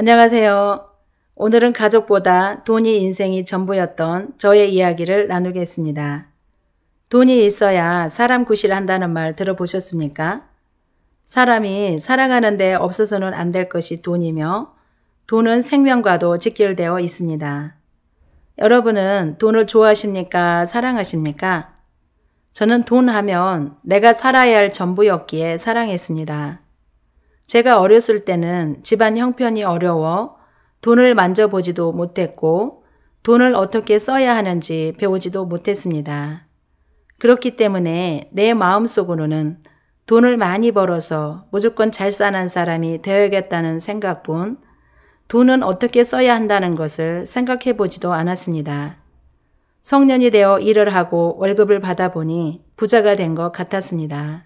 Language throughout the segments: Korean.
안녕하세요. 오늘은 가족보다 돈이 인생이 전부였던 저의 이야기를 나누겠습니다. 돈이 있어야 사람 구실한다는 말 들어보셨습니까? 사람이 살아가는데 없어서는 안 될 것이 돈이며 돈은 생명과도 직결되어 있습니다. 여러분은 돈을 좋아하십니까? 사랑하십니까? 저는 돈 하면 내가 살아야 할 전부였기에 사랑했습니다. 제가 어렸을 때는 집안 형편이 어려워 돈을 만져보지도 못했고 돈을 어떻게 써야 하는지 배우지도 못했습니다. 그렇기 때문에 내 마음속으로는 돈을 많이 벌어서 무조건 잘 사는 사람이 되어야겠다는 생각뿐 돈은 어떻게 써야 한다는 것을 생각해 보지도 않았습니다. 성년이 되어 일을 하고 월급을 받아보니 부자가 된 것 같았습니다.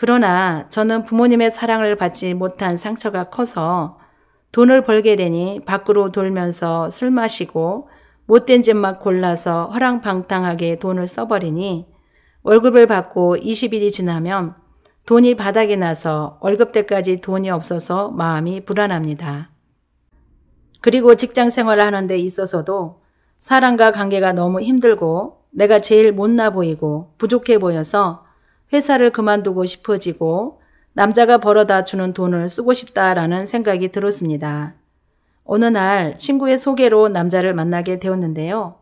그러나 저는 부모님의 사랑을 받지 못한 상처가 커서 돈을 벌게 되니 밖으로 돌면서 술 마시고 못된 짓만 골라서 허랑방탕하게 돈을 써버리니 월급을 받고 20일이 지나면 돈이 바닥이 나서 월급 때까지 돈이 없어서 마음이 불안합니다. 그리고 직장 생활을 하는 데 있어서도 사람과 관계가 너무 힘들고 내가 제일 못나 보이고 부족해 보여서 회사를 그만두고 싶어지고 남자가 벌어다 주는 돈을 쓰고 싶다라는 생각이 들었습니다. 어느 날 친구의 소개로 남자를 만나게 되었는데요.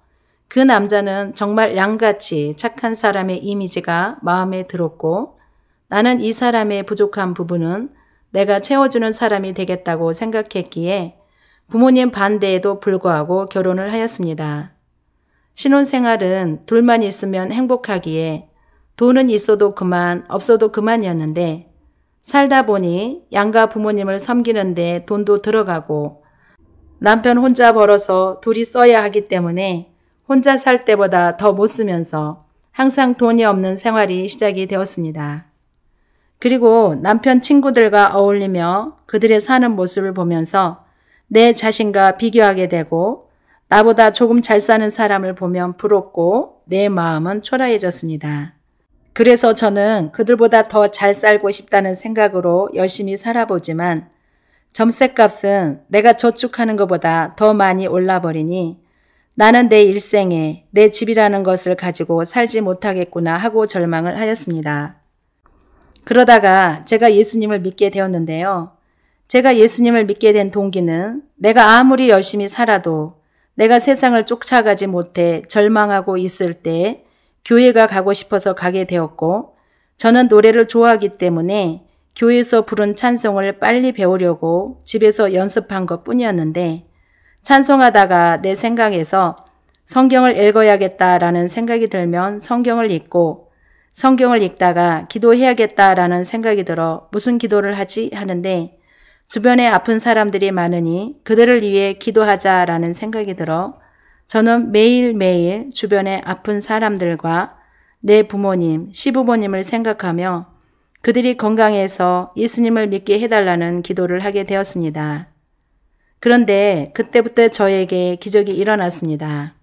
그 남자는 정말 양같이 착한 사람의 이미지가 마음에 들었고 나는 이 사람의 부족한 부분은 내가 채워주는 사람이 되겠다고 생각했기에 부모님 반대에도 불구하고 결혼을 하였습니다. 신혼생활은 둘만 있으면 행복하기에 돈은 있어도 그만 없어도 그만이었는데 살다 보니 양가 부모님을 섬기는데 돈도 들어가고 남편 혼자 벌어서 둘이 써야 하기 때문에 혼자 살 때보다 더 못 쓰면서 항상 돈이 없는 생활이 시작이 되었습니다. 그리고 남편 친구들과 어울리며 그들의 사는 모습을 보면서 내 자신과 비교하게 되고 나보다 조금 잘 사는 사람을 보면 부럽고 내 마음은 초라해졌습니다. 그래서 저는 그들보다 더 잘 살고 싶다는 생각으로 열심히 살아보지만 점세값은 내가 저축하는 것보다 더 많이 올라버리니 나는 내 일생에 내 집이라는 것을 가지고 살지 못하겠구나 하고 절망을 하였습니다. 그러다가 제가 예수님을 믿게 되었는데요. 제가 예수님을 믿게 된 동기는 내가 아무리 열심히 살아도 내가 세상을 쫓아가지 못해 절망하고 있을 때 교회가 가고 싶어서 가게 되었고 저는 노래를 좋아하기 때문에 교회에서 부른 찬송을 빨리 배우려고 집에서 연습한 것 뿐이었는데 찬송하다가 내 생각에서 성경을 읽어야겠다라는 생각이 들면 성경을 읽고 성경을 읽다가 기도해야겠다라는 생각이 들어 무슨 기도를 하지 하는데 주변에 아픈 사람들이 많으니 그들을 위해 기도하자라는 생각이 들어 저는 매일매일 주변의 아픈 사람들과 내 부모님, 시부모님을 생각하며 그들이 건강해서 예수님을 믿게 해달라는 기도를 하게 되었습니다. 그런데 그때부터 저에게 기적이 일어났습니다.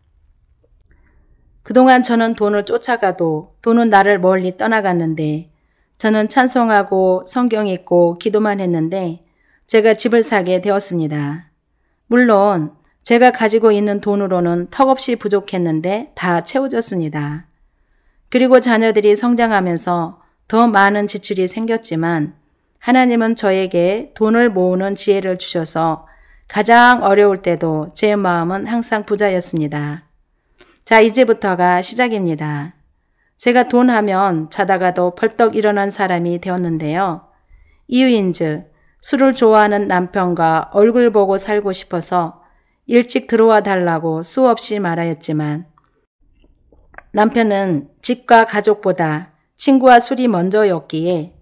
그동안 저는 돈을 쫓아가도 돈은 나를 멀리 떠나갔는데 저는 찬송하고 성경 읽고 기도만 했는데 제가 집을 사게 되었습니다. 물론 제가 가지고 있는 돈으로는 턱없이 부족했는데 다 채워졌습니다. 그리고 자녀들이 성장하면서 더 많은 지출이 생겼지만 하나님은 저에게 돈을 모으는 지혜를 주셔서 가장 어려울 때도 제 마음은 항상 부자였습니다. 자, 이제부터가 시작입니다. 제가 돈 하면 자다가도 벌떡 일어난 사람이 되었는데요. 이유인즉 술을 좋아하는 남편과 얼굴 보고 살고 싶어서 일찍 들어와 달라고 수없이 말하였지만 남편은 집과 가족보다 친구와 술이 먼저였기에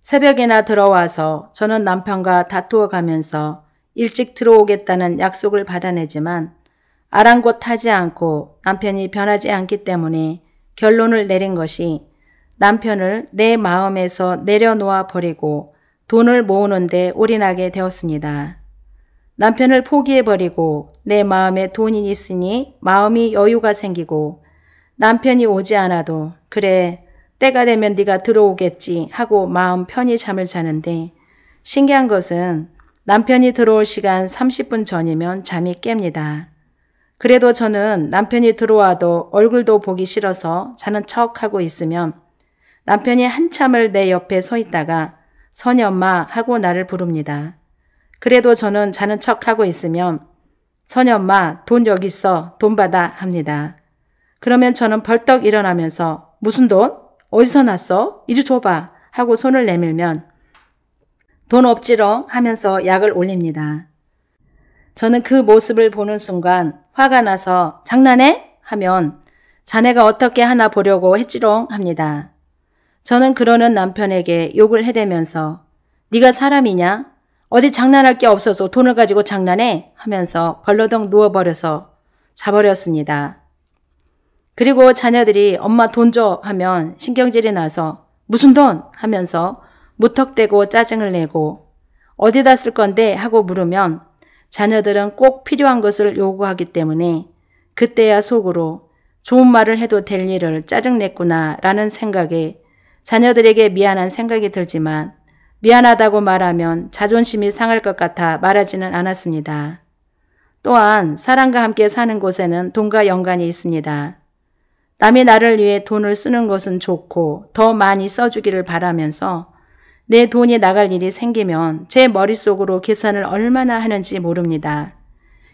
새벽에나 들어와서 저는 남편과 다투어 가면서 일찍 들어오겠다는 약속을 받아내지만 아랑곳하지 않고 남편이 변하지 않기 때문에 결론을 내린 것이 남편을 내 마음에서 내려놓아 버리고 돈을 모으는데 올인하게 되었습니다. 남편을 포기해버리고 내 마음에 돈이 있으니 마음이 여유가 생기고 남편이 오지 않아도 그래 때가 되면 네가 들어오겠지 하고 마음 편히 잠을 자는데 신기한 것은 남편이 들어올 시간 30분 전이면 잠이 깹니다. 그래도 저는 남편이 들어와도 얼굴도 보기 싫어서 자는 척 하고 있으면 남편이 한참을 내 옆에 서 있다가 선이 엄마 하고 나를 부릅니다. 그래도 저는 자는 척하고 있으면 선녀 엄마 돈 여기 있어 돈 받아 합니다. 그러면 저는 벌떡 일어나면서 무슨 돈? 어디서 났어? 이리 줘봐 하고 손을 내밀면 돈없지롱 하면서 약을 올립니다. 저는 그 모습을 보는 순간 화가 나서 장난해? 하면 자네가 어떻게 하나 보려고 했지롱 합니다. 저는 그러는 남편에게 욕을 해대면서 네가 사람이냐? 어디 장난할 게 없어서 돈을 가지고 장난해 하면서 벌러덩 누워버려서 자버렸습니다. 그리고 자녀들이 엄마 돈 줘 하면 신경질이 나서 무슨 돈 하면서 무턱대고 짜증을 내고 어디다 쓸 건데 하고 물으면 자녀들은 꼭 필요한 것을 요구하기 때문에 그때야 속으로 좋은 말을 해도 될 일을 짜증냈구나 라는 생각에 자녀들에게 미안한 생각이 들지만 미안하다고 말하면 자존심이 상할 것 같아 말하지는 않았습니다. 또한 사람과 함께 사는 곳에는 돈과 연관이 있습니다. 남이 나를 위해 돈을 쓰는 것은 좋고 더 많이 써주기를 바라면서 내 돈이 나갈 일이 생기면 제 머릿속으로 계산을 얼마나 하는지 모릅니다.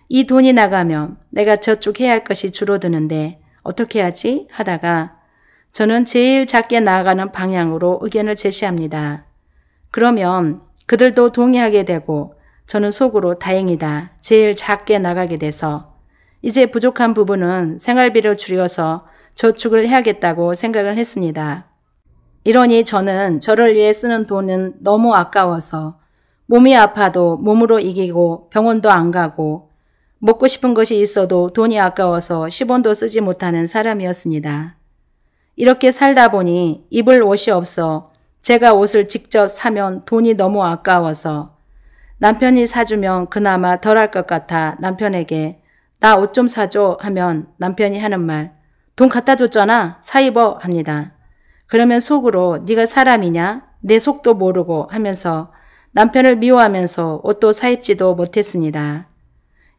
이 돈이 나가면 내가 저쪽 해야 할 것이 줄어드는데 어떻게 하지? 하다가 저는 제일 작게 나아가는 방향으로 의견을 제시합니다. 그러면 그들도 동의하게 되고 저는 속으로 다행이다. 제일 작게 나가게 돼서 이제 부족한 부분은 생활비를 줄여서 저축을 해야겠다고 생각을 했습니다. 이러니 저는 저를 위해 쓰는 돈은 너무 아까워서 몸이 아파도 몸으로 이기고 병원도 안 가고 먹고 싶은 것이 있어도 돈이 아까워서 10원도 쓰지 못하는 사람이었습니다. 이렇게 살다 보니 입을 옷이 없어 제가 옷을 직접 사면 돈이 너무 아까워서 남편이 사주면 그나마 덜 할 것 같아 남편에게 나 옷 좀 사줘 하면 남편이 하는 말 돈 갖다 줬잖아 사 입어 합니다. 그러면 속으로 네가 사람이냐 내 속도 모르고 하면서 남편을 미워하면서 옷도 사 입지도 못했습니다.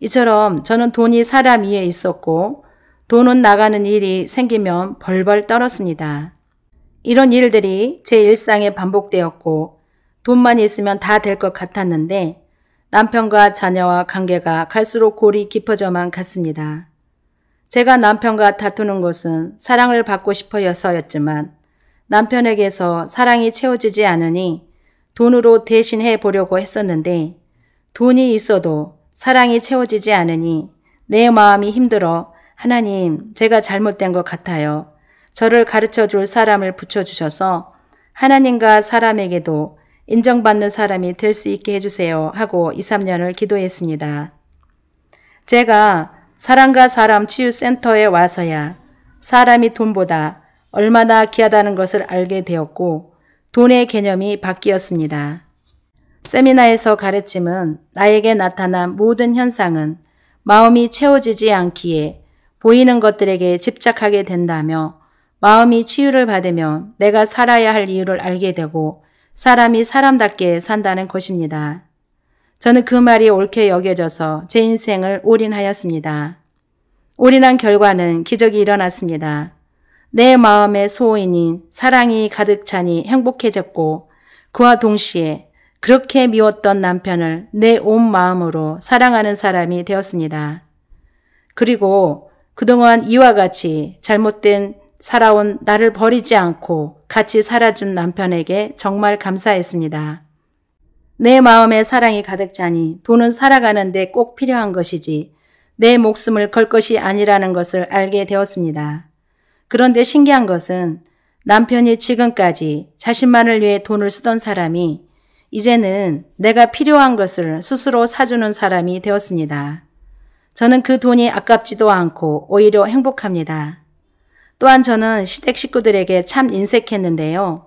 이처럼 저는 돈이 사람 위에 있었고 돈은 나가는 일이 생기면 벌벌 떨었습니다. 이런 일들이 제 일상에 반복되었고 돈만 있으면 다 될 것 같았는데 남편과 자녀와 관계가 갈수록 골이 깊어져만 갔습니다. 제가 남편과 다투는 것은 사랑을 받고 싶어여서였지만 남편에게서 사랑이 채워지지 않으니 돈으로 대신해 보려고 했었는데 돈이 있어도 사랑이 채워지지 않으니 내 마음이 힘들어 하나님 제가 잘못된 것 같아요. 저를 가르쳐 줄 사람을 붙여주셔서 하나님과 사람에게도 인정받는 사람이 될 수 있게 해주세요 하고 2, 3년을 기도했습니다. 제가 사람과 사람 치유센터에 와서야 사람이 돈보다 얼마나 귀하다는 것을 알게 되었고 돈의 개념이 바뀌었습니다. 세미나에서 가르침은 나에게 나타난 모든 현상은 마음이 채워지지 않기에 보이는 것들에게 집착하게 된다며 마음이 치유를 받으며 내가 살아야 할 이유를 알게 되고 사람이 사람답게 산다는 것입니다. 저는 그 말이 옳게 여겨져서 제 인생을 올인하였습니다. 올인한 결과는 기적이 일어났습니다. 내 마음의 소원인 사랑이 가득 차니 행복해졌고 그와 동시에 그렇게 미웠던 남편을 내 온 마음으로 사랑하는 사람이 되었습니다. 그리고 그동안 이와 같이 잘못된 살아온 나를 버리지 않고 같이 살아준 남편에게 정말 감사했습니다. 내 마음에 사랑이 가득 차니 돈은 살아가는데 꼭 필요한 것이지 내 목숨을 걸 것이 아니라는 것을 알게 되었습니다. 그런데 신기한 것은 남편이 지금까지 자신만을 위해 돈을 쓰던 사람이 이제는 내가 필요한 것을 스스로 사주는 사람이 되었습니다. 저는 그 돈이 아깝지도 않고 오히려 행복합니다. 또한 저는 시댁 식구들에게 참 인색했는데요.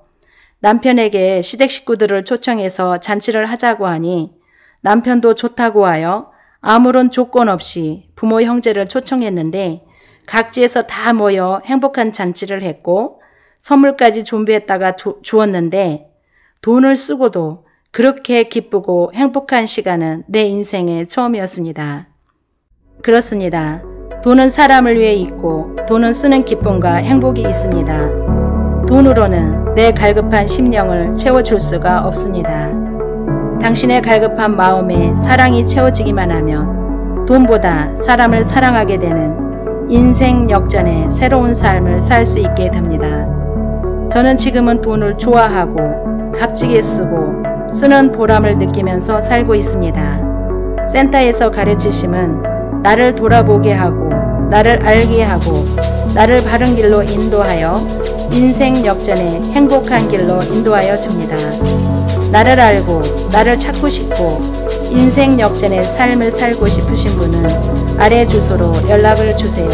남편에게 시댁 식구들을 초청해서 잔치를 하자고 하니 남편도 좋다고 하여 아무런 조건 없이 부모 형제를 초청했는데 각지에서 다 모여 행복한 잔치를 했고 선물까지 준비했다가 주, 었는데 돈을 쓰고도 그렇게 기쁘고 행복한 시간은 내 인생의 처음이었습니다. 그렇습니다. 돈은 사람을 위해 있고 돈은 쓰는 기쁨과 행복이 있습니다. 돈으로는 내 갈급한 심령을 채워줄 수가 없습니다. 당신의 갈급한 마음에 사랑이 채워지기만 하면 돈보다 사람을 사랑하게 되는 인생 역전의 새로운 삶을 살 수 있게 됩니다. 저는 지금은 돈을 좋아하고 값지게 쓰고 쓰는 보람을 느끼면서 살고 있습니다. 센터에서 가르치심은 나를 돌아보게 하고 나를 알게 하고 나를 바른 길로 인도하여 인생 역전의 행복한 길로 인도하여 줍니다. 나를 알고 나를 찾고 싶고 인생 역전의 삶을 살고 싶으신 분은 아래 주소로 연락을 주세요.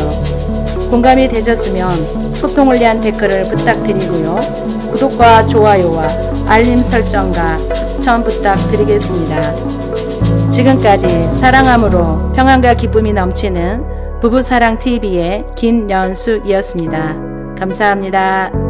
공감이 되셨으면 소통을 위한 댓글을 부탁드리고요. 구독과 좋아요와 알림 설정과 추천 부탁드리겠습니다. 지금까지 사랑함으로 평안과 기쁨이 넘치는 부부사랑TV의 김연수이었습니다. 감사합니다.